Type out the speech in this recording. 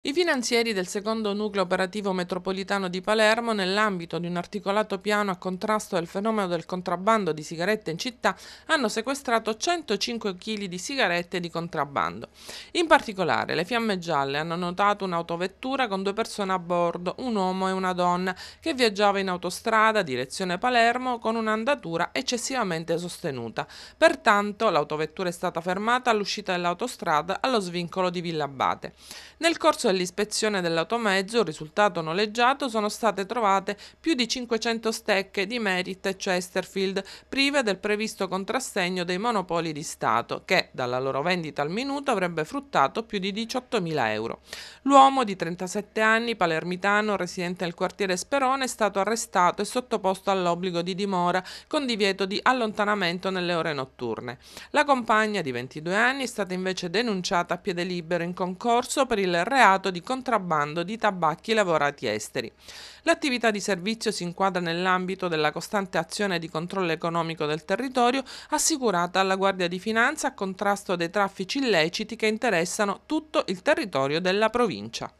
I finanzieri del secondo nucleo operativo metropolitano di Palermo, nell'ambito di un articolato piano a contrasto del fenomeno del contrabbando di sigarette in città, hanno sequestrato 105 kg di sigarette di contrabbando. In particolare, le fiamme gialle hanno notato un'autovettura con due persone a bordo, un uomo e una donna, che viaggiava in autostrada direzione Palermo con un'andatura eccessivamente sostenuta. Pertanto, l'autovettura è stata fermata all'uscita dell'autostrada allo svincolo di Villa Abate. Nel corso corso dell'automezzo risultato noleggiato sono state trovate più di 500 stecche di Merit e Chesterfield prive del previsto contrassegno dei monopoli di Stato che dalla loro vendita al minuto avrebbe fruttato più di 18.000 euro. L'uomo di 37 anni, palermitano, residente nel quartiere Sperone, è stato arrestato e sottoposto all'obbligo di dimora con divieto di allontanamento nelle ore notturne. La compagna di 22 anni è stata invece denunciata a piede libero in concorso per il reato reato di contrabbando di tabacchi lavorati esteri. L'attività di servizio si inquadra nell'ambito della costante azione di controllo economico del territorio assicurata alla Guardia di Finanza a contrasto dei traffici illeciti che interessano tutto il territorio della provincia.